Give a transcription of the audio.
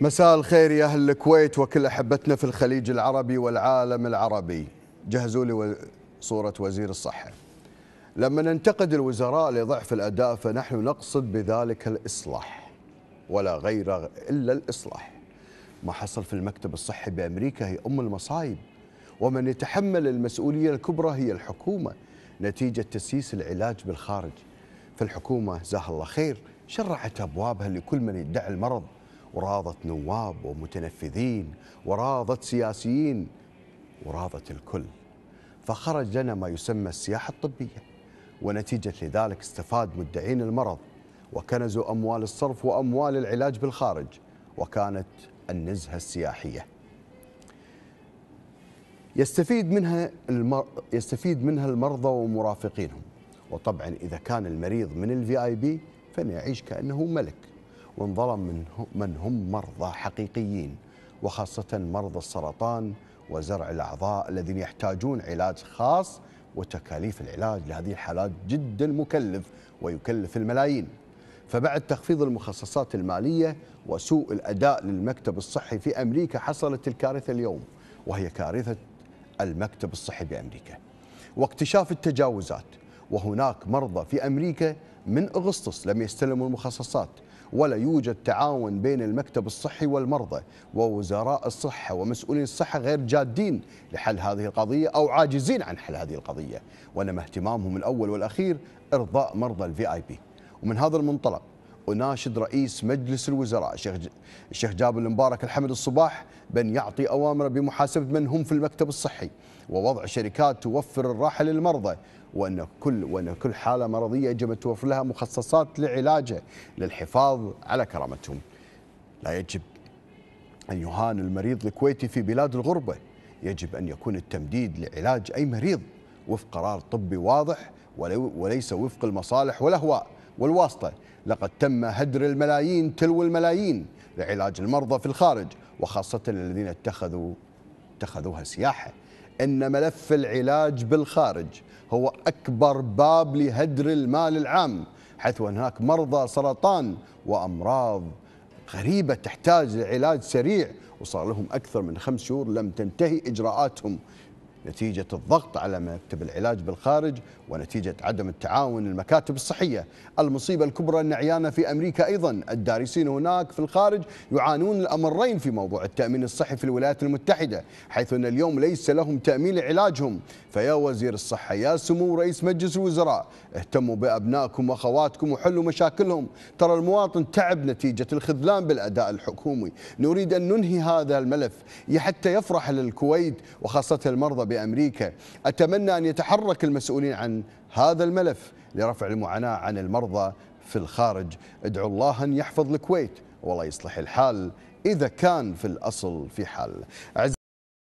مساء الخير يا أهل الكويت وكل أحبتنا في الخليج العربي والعالم العربي جهزوا لي صورة وزير الصحة لما ننتقد الوزراء لضعف الأداء فنحن نقصد بذلك الإصلاح ولا غير إلا الإصلاح ما حصل في المكتب الصحي بأمريكا هي أم المصايب ومن يتحمل المسؤولية الكبرى هي الحكومة نتيجة تسييس العلاج بالخارج فالحكومة جزاها الله خير شرعت أبوابها لكل من يدعي المرض وراضت نواب ومتنفذين وراضت سياسيين وراضت الكل فخرج لنا ما يسمى السياحة الطبية ونتيجة لذلك استفاد مدعين المرض وكنزوا أموال الصرف وأموال العلاج بالخارج وكانت النزهة السياحية يستفيد منها المر... يستفيد منها المرضى ومرافقينهم وطبعا إذا كان المريض من الفي آي بي يعيش كأنه ملك وانظلم من من هم مرضى حقيقيين وخاصة مرضى السرطان وزرع الأعضاء الذين يحتاجون علاج خاص وتكاليف العلاج لهذه الحالات جدا مكلف ويكلف الملايين فبعد تخفيض المخصصات المالية وسوء الأداء للمكتب الصحي في أمريكا حصلت الكارثة اليوم وهي كارثة المكتب الصحي بأمريكا واكتشاف التجاوزات وهناك مرضى في أمريكا من أغسطس لم يستلموا المخصصات ولا يوجد تعاون بين المكتب الصحي والمرضى ووزراء الصحة ومسؤولين الصحة غير جادين لحل هذه القضية أو عاجزين عن حل هذه القضية وإنما اهتمامهم الأول والأخير إرضاء مرضى الفي آي بي ومن هذا المنطلق وناشد رئيس مجلس الوزراء الشيخ جابر المبارك الحمد الصباح بأن يعطي أوامر بمحاسبة من هم في المكتب الصحي ووضع شركات توفر الراحة للمرضى وأن كل وأن كل حالة مرضية يجب أن توفر لها مخصصات لعلاجه للحفاظ على كرامتهم لا يجب أن يهان المريض الكويتي في بلاد الغربة يجب أن يكون التمديد لعلاج أي مريض وفق قرار طبي واضح وليس وفق المصالح والأهواء والواسطة لقد تم هدر الملايين تلو الملايين لعلاج المرضى في الخارج وخاصة الذين اتخذوا اتخذوها سياحة أن ملف العلاج بالخارج هو أكبر باب لهدر المال العام حيث أن هناك مرضى سرطان وأمراض غريبة تحتاج لعلاج سريع وصار لهم أكثر من خمس شهور لم تنتهي إجراءاتهم نتيجة الضغط على مكتب العلاج بالخارج ونتيجة عدم التعاون المكاتب الصحية المصيبة الكبرى أن عيانا في أمريكا أيضا الدارسين هناك في الخارج يعانون الأمرين في موضوع التأمين الصحي في الولايات المتحدة حيث أن اليوم ليس لهم تأمين لعلاجهم فيا وزير الصحة يا سمو رئيس مجلس الوزراء اهتموا بأبنائكم وأخواتكم وحلوا مشاكلهم ترى المواطن تعب نتيجة الخذلان بالأداء الحكومي نريد أن ننهي هذا الملف حتى يفرح للكويت وخاصة المرضى بأمريكا أتمنى أن يتحرك المسؤولين عن هذا الملف لرفع المعاناة عن المرضى في الخارج ادعو الله أن يحفظ الكويت والله يصلح الحال إذا كان في الأصل في حال